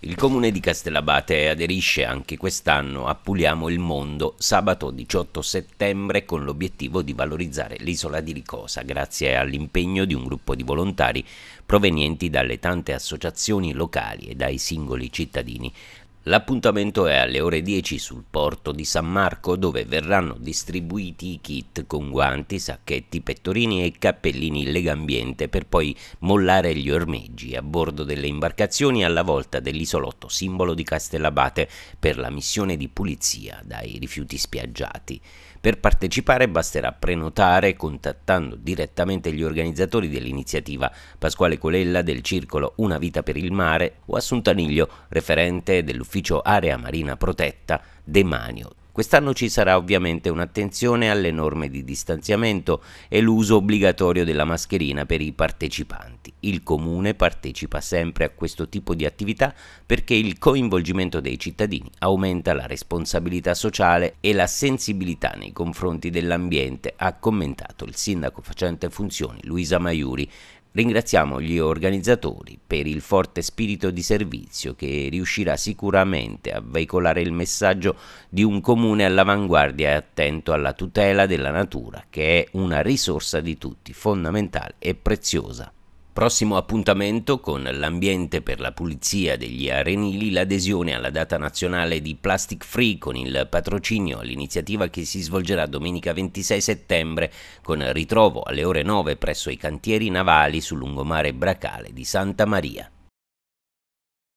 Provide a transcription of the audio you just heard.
Il comune di Castellabate aderisce anche quest'anno a Puliamo il Mondo sabato 18 settembre con l'obiettivo di valorizzare l'isola di Ricosa grazie all'impegno di un gruppo di volontari provenienti dalle tante associazioni locali e dai singoli cittadini. L'appuntamento è alle ore 10 sul porto di San Marco dove verranno distribuiti i kit con guanti, sacchetti, pettorini e cappellini legambiente per poi mollare gli ormeggi a bordo delle imbarcazioni alla volta dell'isolotto simbolo di Castellabate per la missione di pulizia dai rifiuti spiaggiati. Per partecipare basterà prenotare contattando direttamente gli organizzatori dell'iniziativa Pasquale Colella del circolo Una vita per il mare o Assuntaniglio, referente dell'ufficio dell'ufficio Area Marina Protetta Demanio. Quest'anno ci sarà ovviamente un'attenzione alle norme di distanziamento e l'uso obbligatorio della mascherina per i partecipanti. Il comune partecipa sempre a questo tipo di attività perché il coinvolgimento dei cittadini aumenta la responsabilità sociale e la sensibilità nei confronti dell'ambiente, ha commentato il sindaco facente funzioni Luisa Maiuri Ringraziamo gli organizzatori per il forte spirito di servizio che riuscirà sicuramente a veicolare il messaggio di un comune all'avanguardia e attento alla tutela della natura, che è una risorsa di tutti, fondamentale e preziosa. Prossimo appuntamento con l'ambiente per la pulizia degli arenili, l'adesione alla data nazionale di Plastic Free con il patrocinio all'iniziativa che si svolgerà domenica 26 settembre con ritrovo alle ore 9 presso i cantieri navali sul lungomare Bracale di Santa Maria.